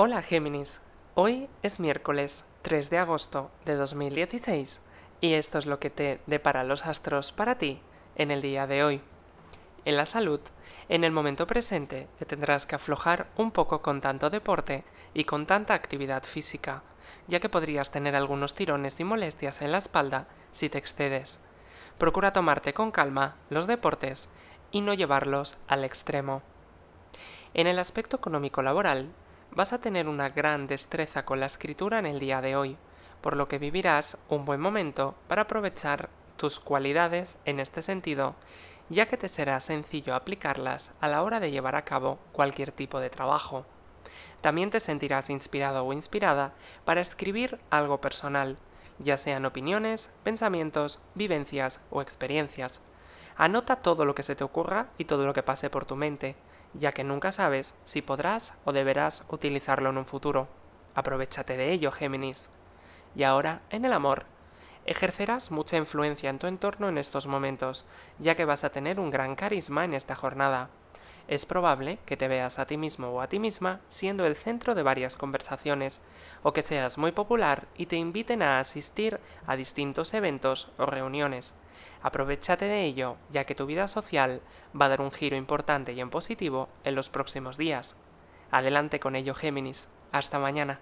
Hola Géminis, hoy es miércoles 3 de agosto de 2016 y esto es lo que te depara los astros para ti en el día de hoy. En la salud, en el momento presente te tendrás que aflojar un poco con tanto deporte y con tanta actividad física, ya que podrías tener algunos tirones y molestias en la espalda si te excedes. Procura tomarte con calma los deportes y no llevarlos al extremo. En el aspecto económico laboral, Vas a tener una gran destreza con la escritura en el día de hoy, por lo que vivirás un buen momento para aprovechar tus cualidades en este sentido, ya que te será sencillo aplicarlas a la hora de llevar a cabo cualquier tipo de trabajo. También te sentirás inspirado o inspirada para escribir algo personal, ya sean opiniones, pensamientos, vivencias o experiencias. Anota todo lo que se te ocurra y todo lo que pase por tu mente, ya que nunca sabes si podrás o deberás utilizarlo en un futuro. Aprovechate de ello, Géminis. Y ahora, en el amor, ejercerás mucha influencia en tu entorno en estos momentos, ya que vas a tener un gran carisma en esta jornada. Es probable que te veas a ti mismo o a ti misma siendo el centro de varias conversaciones, o que seas muy popular y te inviten a asistir a distintos eventos o reuniones. Aprovechate de ello, ya que tu vida social va a dar un giro importante y en positivo en los próximos días. Adelante con ello, Géminis. Hasta mañana.